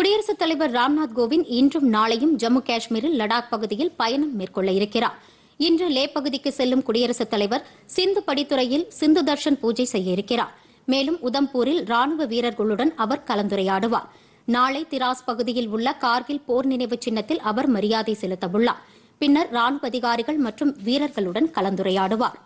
குடியரசுத் தலைவர் ராம்நாத் கோவிந்த் இன்றும் நாளையும் ஜம்மு காஷ்மீரில் லடாக் பகுதியில் பயணம் மேற்கொள்ள இருக்கிறார் இன்று லே பகுதிக்கு செல்லும் குடியரசுத் தலைவர் சிந்து படித்துறையில் சிந்து தர்ஷன் பூஜை செய்ய இருக்கிறார் மேலும் உதம்பூரில் ராணுவ வீரர்களுடன் அவர் கலந்துரையாடுவார் நாளை திராஸ் பகுதியில் உள்ள கார்கில் போர் நினைவு சின்னத்தில் அவர் மரியாதை செலுத்தவுள்ளார் பின்னர் ராணுவ அதிகாரிகள் மற்றும் வீரர்களுடன் கலந்துரையாடுவார்